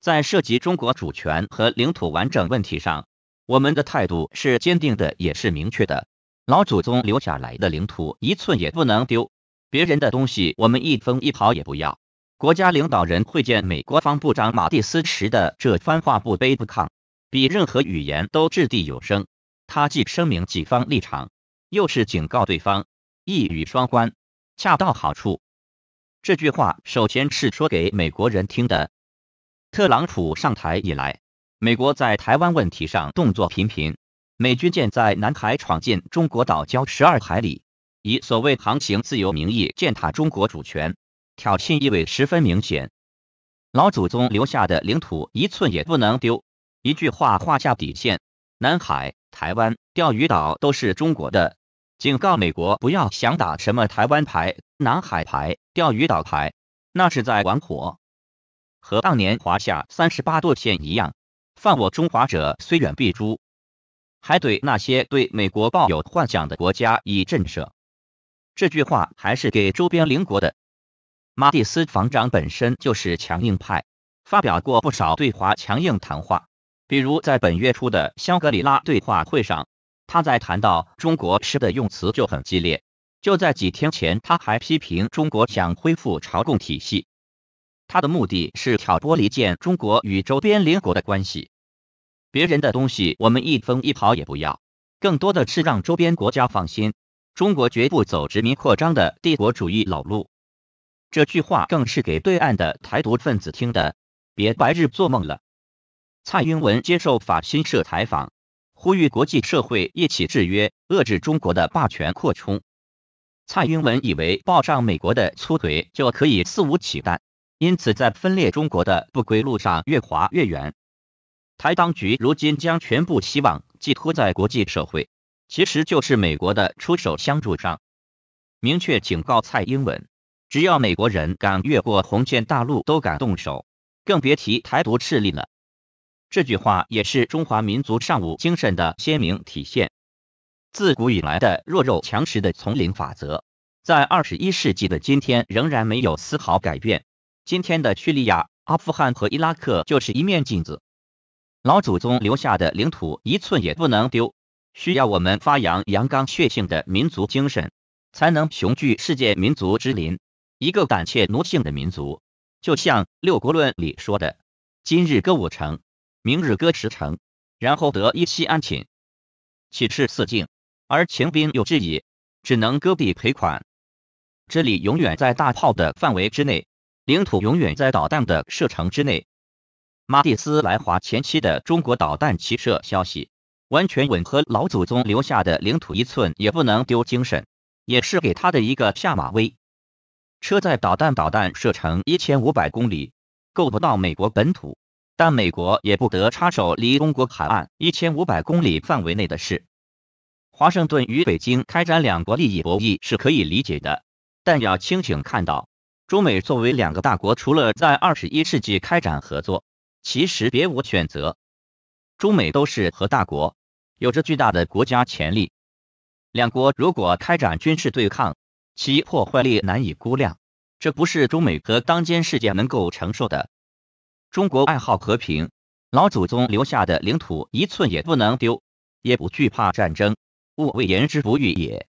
在涉及中国主权和领土完整问题上，我们的态度是坚定的，也是明确的。老祖宗留下来的领土一寸也不能丢，别人的东西我们一分一毫也不要。国家领导人会见美国防部长马蒂斯时的这番话不卑不亢，比任何语言都掷地有声。他既声明己方立场，又是警告对方，一语双关，恰到好处。这句话首先是说给美国人听的。特朗普上台以来，美国在台湾问题上动作频频，美军舰在南海闯进中国岛礁十二海里，以所谓航行自由名义践踏中国主权，挑衅意味十分明显。老祖宗留下的领土一寸也不能丢，一句话画下底线：南海、台湾、钓鱼岛都是中国的，警告美国不要想打什么台湾牌、南海牌、钓鱼岛牌，那是在玩火。和当年华夏三十八度线一样，犯我中华者，虽远必诛。还对那些对美国抱有幻想的国家以震慑。这句话还是给周边邻国的。马蒂斯防长本身就是强硬派，发表过不少对华强硬谈话。比如在本月初的香格里拉对话会上，他在谈到中国时的用词就很激烈。就在几天前，他还批评中国想恢复朝贡体系。他的目的是挑拨离间中国与周边邻国的关系，别人的东西我们一分一毫也不要，更多的是让周边国家放心，中国绝不走殖民扩张的帝国主义老路。这句话更是给对岸的台独分子听的，别白日做梦了。蔡英文接受法新社采访，呼吁国际社会一起制约、遏制中国的霸权扩充。蔡英文以为抱上美国的粗腿就可以肆无忌惮。因此，在分裂中国的不归路上越滑越远。台当局如今将全部希望寄托在国际社会，其实就是美国的出手相助上。明确警告蔡英文：只要美国人敢越过红线，大陆都敢动手，更别提台独势力了。这句话也是中华民族尚武精神的鲜明体现。自古以来的弱肉强食的丛林法则，在二十一世纪的今天仍然没有丝毫改变。今天的叙利亚、阿富汗和伊拉克就是一面镜子。老祖宗留下的领土一寸也不能丢，需要我们发扬阳刚血性的民族精神，才能雄踞世界民族之林。一个胆怯奴性的民族，就像《六国论》里说的：“今日割五城，明日割十城，然后得一夕安寝，岂是四境而秦兵又质疑，只能割地赔款，这里永远在大炮的范围之内。”领土永远在导弹的射程之内。马蒂斯来华前期的中国导弹齐射消息，完全吻合老祖宗留下的“领土一寸也不能丢”精神，也是给他的一个下马威。车载导弹导弹射程一千五百公里，够不到美国本土，但美国也不得插手离中国海岸一千五百公里范围内的事。华盛顿与北京开展两国利益博弈是可以理解的，但要清醒看到。中美作为两个大国，除了在二十一世纪开展合作，其实别无选择。中美都是核大国，有着巨大的国家潜力。两国如果开展军事对抗，其破坏力难以估量，这不是中美和当今世界能够承受的。中国爱好和平，老祖宗留下的领土一寸也不能丢，也不惧怕战争。勿谓言之不欲也。